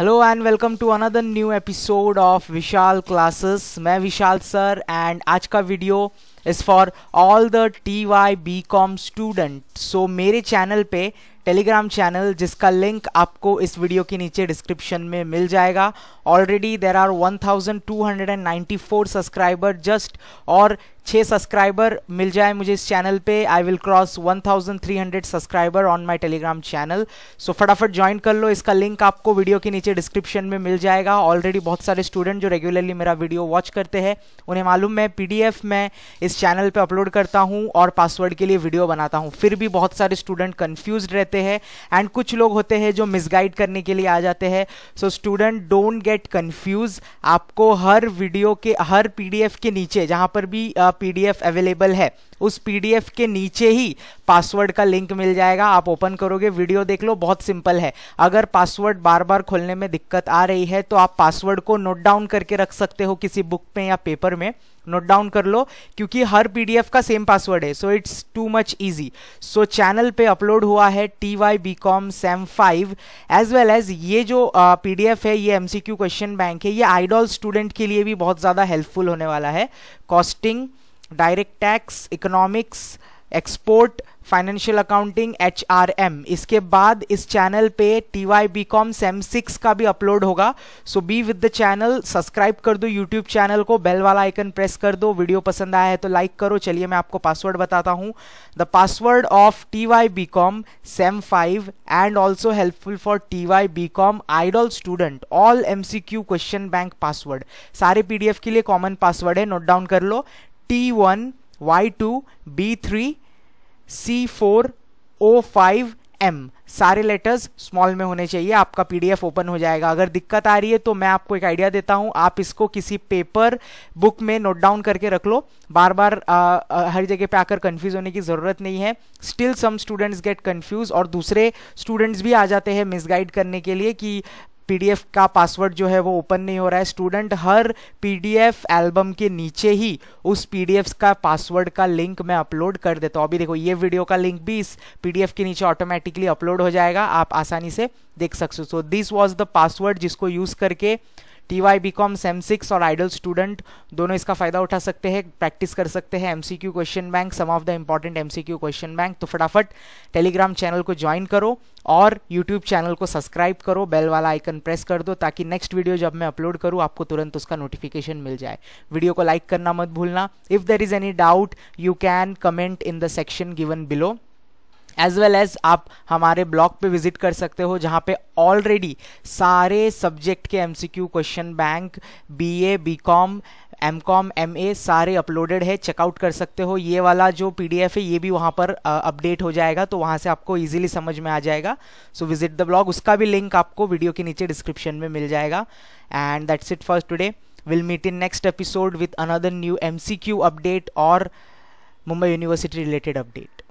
hello and welcome to another new episode of Vishal classes मैं Vishal sir and आज का video is for all the T Y B com student so मेरे channel पे Telegram channel जिसका link आपको इस video के नीचे डिस्क्रिप्शन में मिल जाएगा already there are 1294 subscriber just और छः सब्सक्राइबर मिल जाए मुझे इस चैनल पे I will cross 1300 subscriber on my telegram channel so फटाफट ज्वाइन कर लो इसका लिंक आपको वीडियो के नीचे डिस्क्रिप्शन में मिल जाएगा ऑलरेडी बहुत सारे स्टूडेंट जो रेगुलरली मेरा वीडियो वॉच करते हैं उन्हें मालूम मैं पीडीएफ में इस चैनल पर अपलोड करता हूँ और पासवर्ड के लिए वीडियो बनाता हूँ फिर भी बहुत सारे स्टूडेंट कन्फ्यूज रहते रहते हैं एंड कुछ लोग होते हैं जो मिसगाइड करने के लिए आ जाते हैं so student don't get confuse आपको हर वीडियो के हर पीडीएफ के नीचे जहाँ पर भी पीडीएफ अवेलेबल है उस पीडीएफ के नीचे ही पासवर्ड का लिंक मिल जाएगा आप ओपन करोगे वीडियो देख लो बहुत सिंपल है अगर पासवर्ड बार बार खोलने में दिक्कत आ रही है तो आप पासवर्ड को नोट डाउन करके रख सकते हो किसी बुक में या पेपर में नोट डाउन कर लो क्योंकि हर पीडीएफ का सेम पासवर्ड है so it's too much easy so channel पे अपलोड हुआ है T Y B com sem five as well as ये जो पीडीएफ uh, है ये एमसीक्यू क्वेश्चन बैंक है ये आइडॉल स्टूडेंट के लिए भी बहुत ज़्यादा हेल्पफुल होने वाला है costing direct tax economics export financial accounting H R M इसके बाद इस चैनल पे T Y B com sem six का भी अपलोड होगा so be with the channel subscribe कर दो यूट्यूब चैनल को बेल वाला आइकन प्रेस कर दो वीडियो पसंद आया है तो लाइक करो चलिए मैं आपको पासवर्ड बताता हूँ the password of T Y B com sem five and also helpful for T Y B com IDOL student all M C Q question bank password सारे पी डी एफ के लिए common password है note down कर लो T one Y two B three C four O five M सारे letters small में होने चाहिए आपका पीडीएफ ओपन हो जाएगा अगर दिक्कत आ रही है तो मैं आपको एक आइडिया देता हूं आप इसको किसी पेपर बुक में नोट डाउन करके रख लो बार बार आ, आ, हर जगह पे आकर कंफ्यूज होने की ज़रूरत नहीं है still some students get confuse और दूसरे स्टूडेंट्स भी आ जाते हैं मिसगाइड करने के लिए कि पीडीएफ का पासवर्ड जो है वो ओपन नहीं हो रहा है स्टूडेंट हर पीडीएफ एल्बम के नीचे ही उस पीडीएफ का पासवर्ड का लिंक मैं अपलोड कर देता हूँ अभी देखो ये वीडियो का लिंक भी इस पीडीएफ के नीचे ऑटोमेटिकली अपलोड हो जाएगा आप आसानी से देख सकते हो so this was the password जिसको यूज करके T Y B com sem six और आइडल स्टूडेंट दोनों इसका फायदा उठा सकते हैं प्रैक्टिस कर सकते हैं M C Q question bank some of the important M C Q question bank तो फटाफट टेलीग्राम चैनल को ज्वाइन करो और यूट्यूब चैनल को सब्सक्राइब करो बेल वाला आइकन प्रेस कर दो ताकि नेक्स्ट वीडियो जब मैं अपलोड करूँ आपको तुरंत उसका नोटिफिकेशन मिल जाए वीडियो को लाइक करना मत भूलना if there is any doubt you can comment in the section given below as well as आप हमारे ब्लॉग पे विजिट कर सकते हो जहाँ पे ऑलरेडी सारे सब्जेक्ट के Q question bank B B com M com M A सारे अपलोडेड है चेकआउट कर सकते हो ये वाला जो पी डी एफ है ये भी वहाँ पर अपडेट हो जाएगा तो वहाँ से आपको ईजिली समझ में आ जाएगा सो विजिट द ब्लॉग उसका भी लिंक आपको वीडियो के नीचे डिस्क्रिप्शन में मिल जाएगा and that's it first today will meet in next episode with another new M C Q update और मुंबई यूनिवर्सिटी रिलेटेड अपडेट